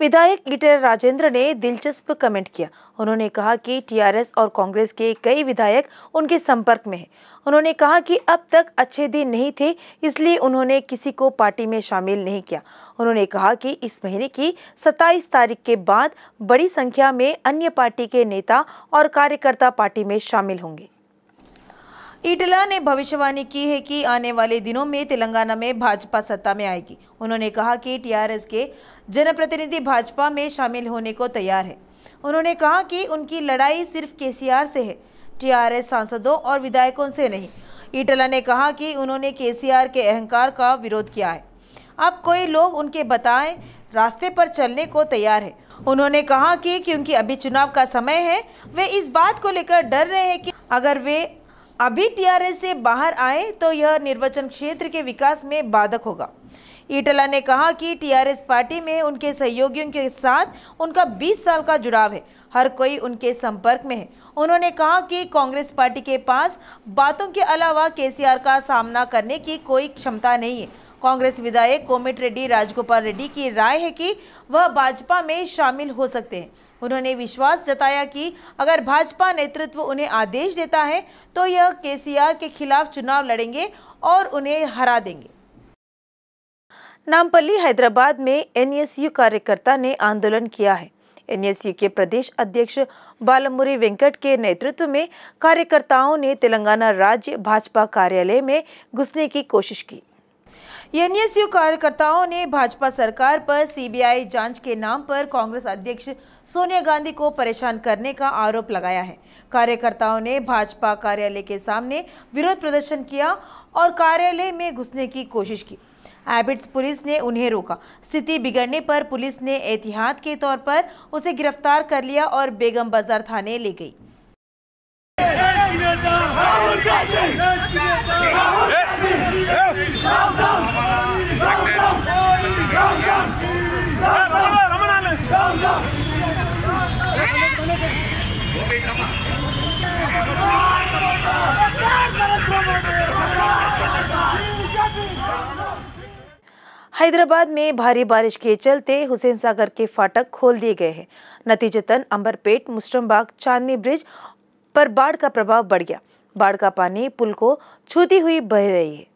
विधायक ईटर राजेंद्र ने दिलचस्प कमेंट किया उन्होंने कहा कि टीआरएस और कांग्रेस के कई विधायक उनके संपर्क में हैं उन्होंने कहा कि अब तक अच्छे दिन नहीं थे इसलिए उन्होंने किसी को पार्टी में शामिल नहीं किया उन्होंने कहा कि इस महीने की 27 तारीख के बाद बड़ी संख्या में अन्य पार्टी के नेता और कार्यकर्ता पार्टी में शामिल होंगे ईटला ने भविष्यवाणी की है कि आने वाले दिनों में तेलंगाना में भाजपा सत्ता में आएगी उन्होंने कहा कि टीआरएस के जनप्रतिनिधि भाजपा में शामिल होने को तैयार है उन्होंने कहा कि उनकी लड़ाई सिर्फ केसीआर से है टीआरएस सांसदों और विधायकों से नहीं ईटला ने कहा कि उन्होंने के के अहंकार का विरोध किया है अब कोई लोग उनके बताए रास्ते पर चलने को तैयार है उन्होंने कहा कि क्योंकि अभी चुनाव का समय है वे इस बात को लेकर डर रहे हैं कि अगर वे अभी टीआरएस से बाहर आए तो यह निर्वाचन क्षेत्र के विकास में बाधक होगा ईटला ने कहा कि टीआरएस पार्टी में उनके सहयोगियों के साथ उनका 20 साल का जुड़ाव है हर कोई उनके संपर्क में है उन्होंने कहा कि कांग्रेस पार्टी के पास बातों के अलावा केसीआर का सामना करने की कोई क्षमता नहीं है कांग्रेस विधायक कोमेट रेड्डी राजगोपाल रेड्डी की राय है कि वह भाजपा में शामिल हो सकते हैं उन्होंने विश्वास जताया कि अगर भाजपा नेतृत्व उन्हें आदेश देता है तो यह केसीआर के खिलाफ चुनाव लड़ेंगे और उन्हें हरा देंगे नामपल्ली हैदराबाद में एनएसयू कार्यकर्ता ने आंदोलन किया है एनएसयू के प्रदेश अध्यक्ष बालमुरी वेंकट के नेतृत्व में कार्यकर्ताओं ने तेलंगाना राज्य भाजपा कार्यालय में घुसने की कोशिश की एनएसयू कार्यकर्ताओं ने भाजपा सरकार पर सीबीआई जांच के नाम पर कांग्रेस अध्यक्ष सोनिया गांधी को परेशान करने का आरोप लगाया है कार्यकर्ताओं ने भाजपा कार्यालय के सामने विरोध प्रदर्शन किया और कार्यालय में घुसने की कोशिश की एबिट्स पुलिस ने उन्हें रोका स्थिति बिगड़ने पर पुलिस ने एहतियात के तौर पर उसे गिरफ्तार कर लिया और बेगम बाजार थाने ले गई हैदराबाद में भारी बारिश के चलते हुसैन सागर के फाटक खोल दिए गए हैं नतीजतन अंबरपेट मुस्टमबाग चांदनी ब्रिज पर बाढ़ का प्रभाव बढ़ गया बाढ़ का पानी पुल को छूती हुई बह रही है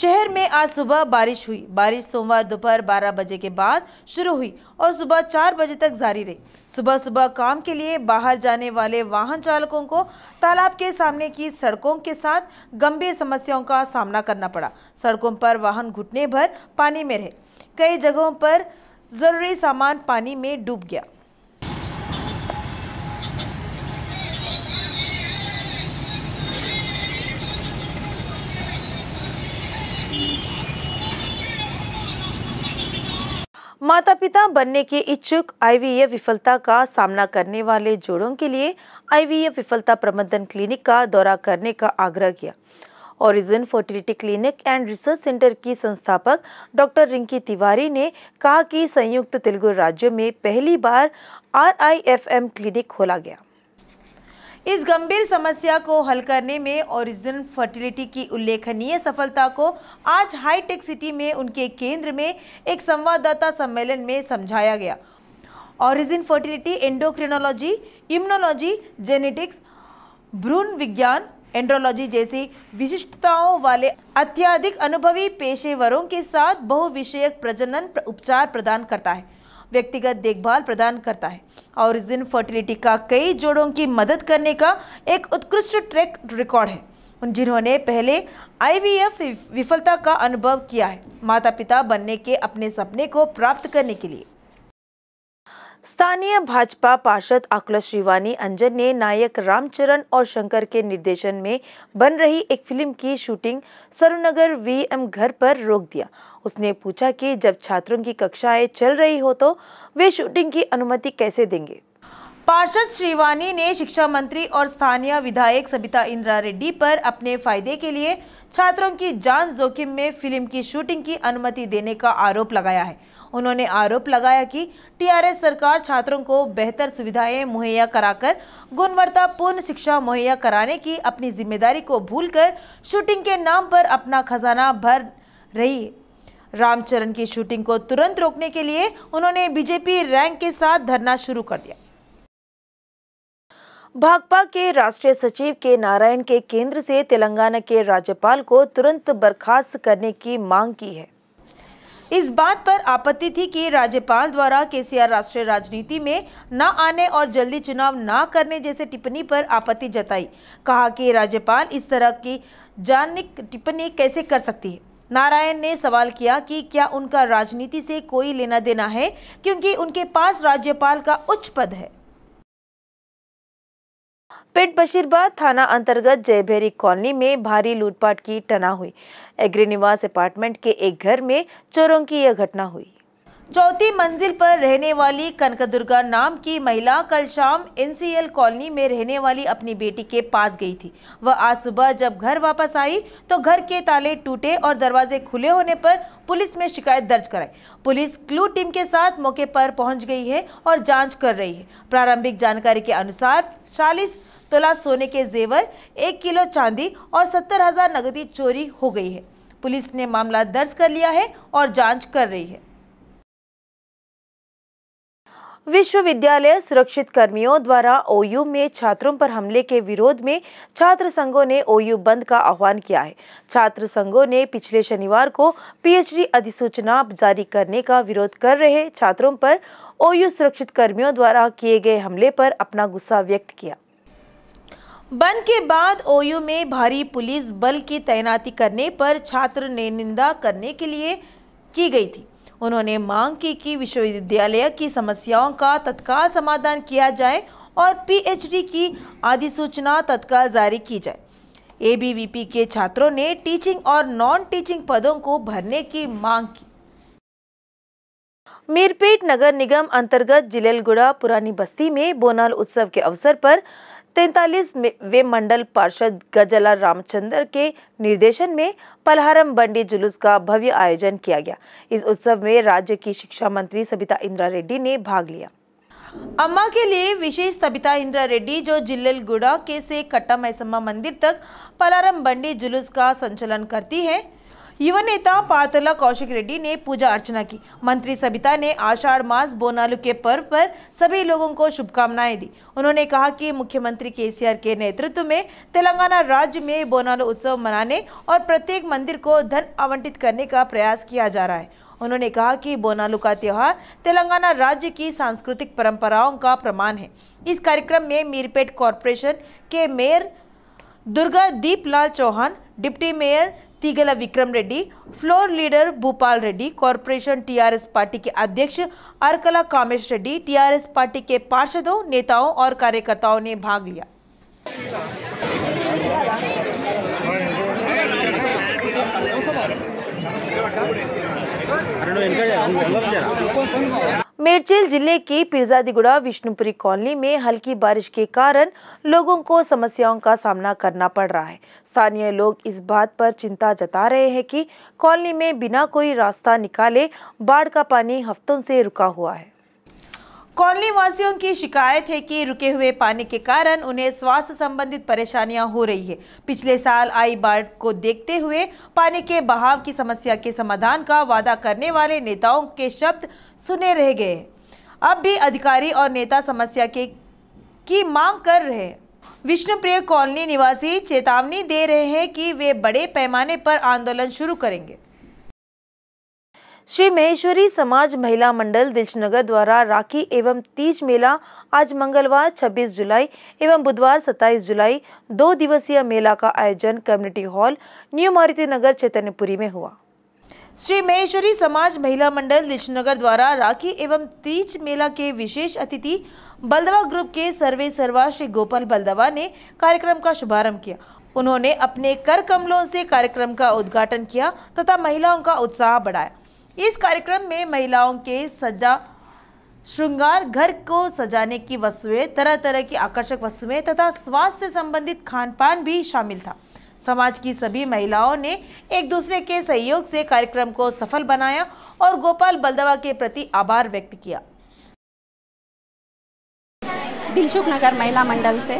शहर में आज सुबह बारिश हुई बारिश सोमवार दोपहर 12 बजे के बाद शुरू हुई और सुबह 4 बजे तक जारी रही सुबह सुबह काम के लिए बाहर जाने वाले वाहन चालकों को तालाब के सामने की सड़कों के साथ गंभीर समस्याओं का सामना करना पड़ा सड़कों पर वाहन घुटने भर पानी में रहे कई जगहों पर जरूरी सामान पानी में डूब गया माता पिता बनने के इच्छुक आईवीएफ विफलता का सामना करने वाले जोड़ों के लिए आईवीएफ विफलता प्रबंधन क्लिनिक का दौरा करने का आग्रह किया Origin fertility clinic and research centre की संस्थापक डॉक्टर रिंकी तिवारी ने कहा कि संयुक्त तेलुगु राज्यों में पहली बार आरआईएफएम क्लिनिक खोला गया इस गंभीर समस्या को हल करने में ओरिजिन फर्टिलिटी की उल्लेखनीय सफलता को आज हाईटेक सिटी में उनके केंद्र में एक संवाददाता सम्मेलन में समझाया गया Origin fertility endocrinology immunology genetics भ्रूण विज्ञान एंड्रोलॉजी जैसी विशिष्टताओं वाले अत्याधिक अनुभवी पेशेवरों के साथ बहुविषयक प्रजनन उपचार प्रदान करता है व्यक्तिगत देखभाल प्रदान करता है और इस दिन फर्टिलिटी का कई जोड़ों की मदद करने का एक उत्कृष्ट ट्रैक रिकॉर्ड है जिन्होंने पहले आईवीएफ विफलता का अनुभव किया है माता पिता बनने के अपने सपने को प्राप्त करने के लिए स्थानीय भाजपा पार्षद आकलश श्रीवानी अंजन ने नायक रामचरण और शंकर के निर्देशन में बन रही एक फिल्म की शूटिंग सरुनगर वीएम घर पर रोक दिया उसने पूछा कि जब छात्रों की कक्षाएं चल रही हो तो वे शूटिंग की अनुमति कैसे देंगे पार्षद श्रीवानी ने शिक्षा मंत्री और स्थानीय विधायक सबिता इंदिरा रेड्डी पर अपने फायदे के लिए छात्रों की जान जोखिम में फिल्म की शूटिंग की अनुमति देने का आरोप लगाया है उन्होंने आरोप लगाया कि टीआरएस सरकार छात्रों को बेहतर सुविधाएं मुहैया कराकर गुणवत्तापूर्ण शिक्षा मुहैया कराने की अपनी जिम्मेदारी को भूलकर शूटिंग के नाम पर अपना खजाना भर रही रामचरण की शूटिंग को तुरंत रोकने के लिए उन्होंने बीजेपी रैंक के साथ धरना शुरू कर दिया भाकपा के राष्ट्रीय सचिव के नारायण के केंद्र से तेलंगाना के राज्यपाल को तुरंत बर्खास्त करने की मांग की है इस बात पर आपत्ति थी कि राज्यपाल द्वारा केसीआर राष्ट्रीय राजनीति में न आने और जल्दी चुनाव न करने जैसे टिप्पणी पर आपत्ति जताई कहा कि राज्यपाल इस तरह की जानक टिप्पणी कैसे कर सकती है नारायण ने सवाल किया कि क्या उनका राजनीति से कोई लेना देना है क्योंकि उनके पास राज्यपाल का उच्च पद है पेट बशीरबाद थाना अंतर्गत जयभेरी कॉलोनी में भारी लूटपाट की टना हुई एग्री निवास अपार्टमेंट के एक घर में चोरों की यह घटना हुई चौथी मंजिल पर रहने वाली कनक दुर्गा नाम की महिला कल शाम एनसीएल कॉलोनी में रहने वाली अपनी बेटी के पास गई थी वह आज सुबह जब घर वापस आई तो घर के ताले टूटे और दरवाजे खुले होने पर पुलिस में शिकायत दर्ज कराई पुलिस क्लू टीम के साथ मौके पर पहुंच गई है और जांच कर रही है प्रारंभिक जानकारी के अनुसार चालीस तोला सोने के जेवर एक किलो चांदी और सत्तर हजार नकदी चोरी हो गई है पुलिस ने मामला दर्ज कर लिया है और जांच कर रही है विश्वविद्यालय सुरक्षित कर्मियों द्वारा ओयू में छात्रों पर हमले के विरोध में छात्र संघों ने ओयू बंद का आह्वान किया है छात्र संघों ने पिछले शनिवार को पीएचडी अधिसूचना जारी करने का विरोध कर रहे छात्रों पर ओयू सुरक्षित कर्मियों द्वारा किए गए हमले पर अपना गुस्सा व्यक्त किया बंद के बाद ओयू में भारी पुलिस बल की तैनाती करने पर छात्र ने निंदा करने के लिए की गई थी उन्होंने मांग की कि विश्वविद्यालय की समस्याओं का तत्काल समाधान किया जाए और पीएचडी की अधिसूचना तत्काल जारी की जाए एबीवीपी के छात्रों ने टीचिंग और नॉन टीचिंग पदों को भरने की मांग की मीरपेट नगर निगम अंतर्गत जिलेलगुड़ा पुरानी बस्ती में बोनाल उत्सव के अवसर पर तैतालीस में वे मंडल पार्षद गजला रामचंद्र के निर्देशन में पलहारम बंडी जुलूस का भव्य आयोजन किया गया इस उत्सव में राज्य की शिक्षा मंत्री सबिता इंदिरा रेड्डी ने भाग लिया अम्मा के लिए विशेष सबिता इंदिरा रेड्डी जो गुड़ा के से कट्टा मैसम्मा मंदिर तक पलारम बंडी जुलूस का संचालन करती है युवा नेता पातला कौशिक रेड्डी ने पूजा अर्चना की मंत्री सबिता ने आषाढ़ मास बोनालू के पर्व पर सभी लोगों को शुभकामनाएं दी उन्होंने कहा कि मुख्यमंत्री केसीआर के नेतृत्व में तेलंगाना राज्य में बोनालू उत्सव मनाने और प्रत्येक मंदिर को धन आवंटित करने का प्रयास किया जा रहा है उन्होंने कहा कि बोनालू का त्यौहार तेलंगाना राज्य की सांस्कृतिक परंपराओं का प्रमाण है इस कार्यक्रम में मीरपेट कॉरपोरेशन के mayor Durga Deep Lal Chauhan deputy mayor Teegala Vikram Reddy floor leader Bhupal Reddy corporation TRS party के अध्यक्ष अर्कला कामेश रेड्डी टीआरएस पार्टी के पार्षदों नेताओं और कार्यकर्ताओं ने भाग लिया अरे मेरचेल जिले के पिर्जादीगुड़ा विष्णुपुरी कॉलोनी में हल्की बारिश के कारण लोगों को समस्याओं का सामना करना पड़ रहा है स्थानीय लोग इस बात पर चिंता जता रहे हैं कि कॉलोनी में बिना कोई रास्ता निकाले बाढ़ का पानी हफ्तों से रुका हुआ है कॉलोनी वासियों की शिकायत है कि रुके हुए पानी के कारण उन्हें स्वास्थ्य संबंधित परेशानियां हो रही है पिछले साल आई बाढ़ को देखते हुए पानी के बहाव की समस्या के समाधान का वादा करने वाले नेताओं के शब्द सुने रह गए अब भी अधिकारी और नेता समस्या के की मांग कर रहे विष्णुप्रिय कॉलोनी निवासी चेतावनी दे रहे हैं कि वे बड़े पैमाने पर आंदोलन शुरू करेंगे श्री महेश्वरी समाज महिला मंडल दिलशनगर द्वारा राखी एवं तीज मेला आज मंगलवार 26 जुलाई एवं बुधवार 27 जुलाई दो दिवसीय मेला का आयोजन community hall new Maruti Nagar Chaitanyapuri में हुआ श्री महेश्वरी समाज महिला मंडल दिशनगर द्वारा राखी एवं तीज मेला के विशेष अतिथि बलदवा ग्रुप के सर्वे सर्वा श्री गोपाल बलदवा ने कार्यक्रम का शुभारंभ किया उन्होंने अपने कर कमलों से कार्यक्रम का उद्घाटन किया तथा महिलाओं का उत्साह बढ़ाया इस कार्यक्रम में महिलाओं के सजा श्रृंगार घर को सजाने की वस्तुएं तरह तरह की आकर्षक वस्तुएं तथा स्वास्थ्य संबंधित खान पान भी शामिल था समाज की सभी महिलाओं ने एक दूसरे के सहयोग से कार्यक्रम को सफल बनाया और गोपाल बलदवा के प्रति आभार व्यक्त किया दिलचुक नगर महिला मंडल से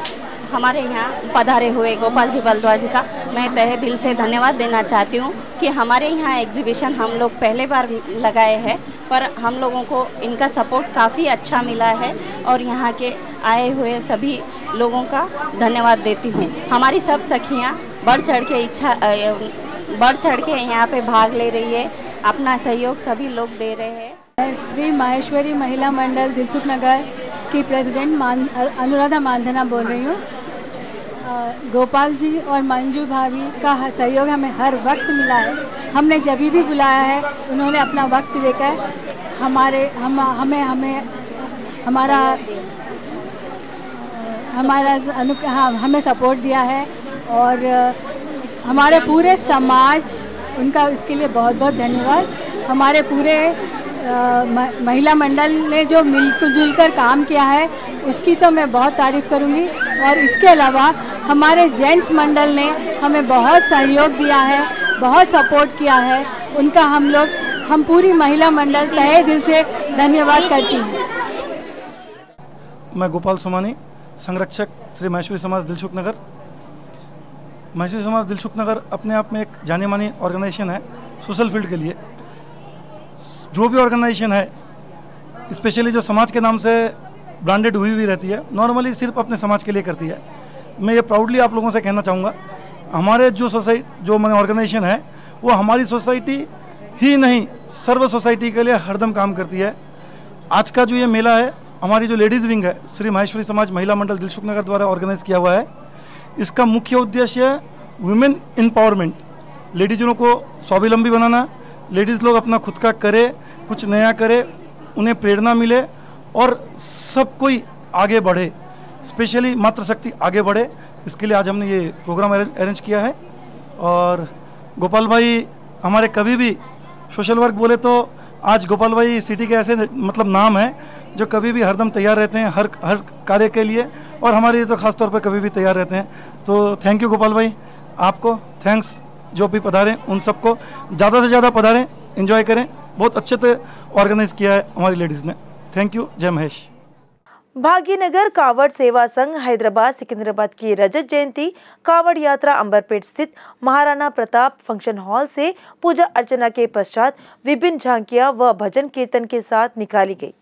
हमारे यहाँ पधारे हुए गोपाल जी बलद्वा जी का मैं तहे दिल से धन्यवाद देना चाहती हूँ कि हमारे यहाँ एग्जीबिशन हम लोग पहले बार लगाए हैं पर हम लोगों को इनका सपोर्ट काफ़ी अच्छा मिला है और यहाँ के आए हुए सभी लोगों का धन्यवाद देती हूँ हमारी सब सखियाँ बढ़ चढ़ के इच्छा बढ़ चढ़ के यहाँ पे भाग ले रही है अपना सहयोग सभी लोग दे रहे हैं श्री माहेश्वरी महिला मंडल दिलसुख नगर की प्रेसिडेंट मान अनुराधा मानधना बोल रही हूँ गोपाल जी और मंजू भाभी का सहयोग हमें हर वक्त मिला है हमने जब भी बुलाया है उन्होंने अपना वक्त देकर हमारे हम हमें हमें हमारा हमारा अनु हाँ हमें सपोर्ट दिया है और हमारे पूरे समाज उनका इसके लिए बहुत बहुत धन्यवाद हमारे पूरे महिला मंडल ने जो मिलजुल जुल कर काम किया है उसकी तो मैं बहुत तारीफ़ करूंगी और इसके अलावा हमारे जेंट्स मंडल ने हमें बहुत सहयोग दिया है बहुत सपोर्ट किया है उनका हम लोग हम पूरी महिला मंडल तहे दिल से धन्यवाद करती हैं मैं गोपाल सोमानी संरक्षक श्री महेश्वरी समाज दिलसुख नगर महसूस समाज दिलसुख नगर अपने आप में एक जाने माने ऑर्गेनाइजेशन है सोशल फील्ड के लिए जो भी ऑर्गेनाइजेशन है स्पेशली जो समाज के नाम से ब्रांडेड हुई हुई रहती है नॉर्मली सिर्फ अपने समाज के लिए करती है मैं ये प्राउडली आप लोगों से कहना चाहूँगा हमारे जो सोसाइटी जो मैंने ऑर्गेनाइजेशन है वो हमारी सोसाइटी ही नहीं सर्व सोसाइटी के लिए हरदम काम करती है आज का जो ये मेला है हमारी जो लेडीज़ विंग है श्री माहेश्वरी समाज महिला मंडल दिलसुख नगर द्वारा ऑर्गेनाइज किया हुआ है इसका मुख्य उद्देश्य है वुमेन एम्पावरमेंट लेडीजों को स्वावलंबी बनाना लेडीज़ लोग अपना खुद का करे कुछ नया करे उन्हें प्रेरणा मिले और सब कोई आगे बढ़े स्पेशली मातृशक्ति आगे बढ़े इसके लिए आज हमने ये प्रोग्राम अरेंज किया है और गोपाल भाई हमारे कभी भी सोशल वर्क बोले तो आज गोपाल भाई सिटी के ऐसे मतलब नाम हैं जो कभी भी हरदम तैयार रहते हैं हर हर कार्य के लिए और हमारे तो खास तौर पर कभी भी तैयार रहते हैं तो थैंक यू गोपाल भाई आपको थैंक्स जो भी पधारें उन सबको ज़्यादा से ज़्यादा पधारें इन्जॉय करें बहुत अच्छे से ऑर्गेनाइज़ किया है हमारी लेडीज़ ने थैंक यू जय महेश भाग्यनगर कावड़ सेवा संघ हैदराबाद सिकंदराबाद की रजत जयंती कावड़ यात्रा अंबरपेट स्थित महाराणा प्रताप फंक्शन हॉल से पूजा अर्चना के पश्चात विभिन्न झांकिया व भजन कीर्तन के साथ निकाली गई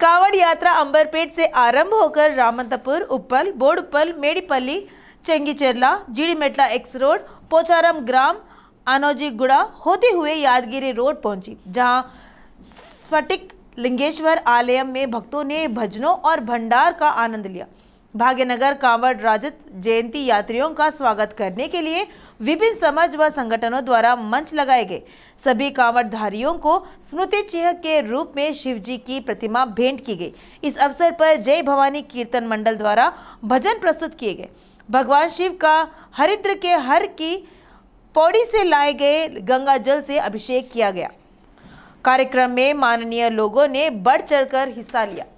कावड़ यात्रा अंबरपेट से आरंभ होकर रामंतपुर उपल बोर्डपल मेड़ीपल्ली चंगीचेरला जीड़ीमेटला एक्स रोड पोचारम ग्राम अनोजीगुड़ा होते हुए यादगिरी रोड पहुंची जहां स्फटिक लिंगेश्वर आलयम में भक्तों ने भजनों और भंडार का आनंद लिया भाग्यनगर कांवड़ राजत जयंती यात्रियों का स्वागत करने के लिए विभिन्न समाज व संगठनों द्वारा मंच लगाए गए सभी कांवड़धारियों को स्मृति चिन्ह के रूप में शिव जी की प्रतिमा भेंट की गई इस अवसर पर जय भवानी कीर्तन मंडल द्वारा भजन प्रस्तुत किए गए भगवान शिव का हरिद्र के हर की पौड़ी से लाए गए गंगा जल से अभिषेक किया गया कार्यक्रम में माननीय लोगों ने बढ़ चढ़कर हिस्सा लिया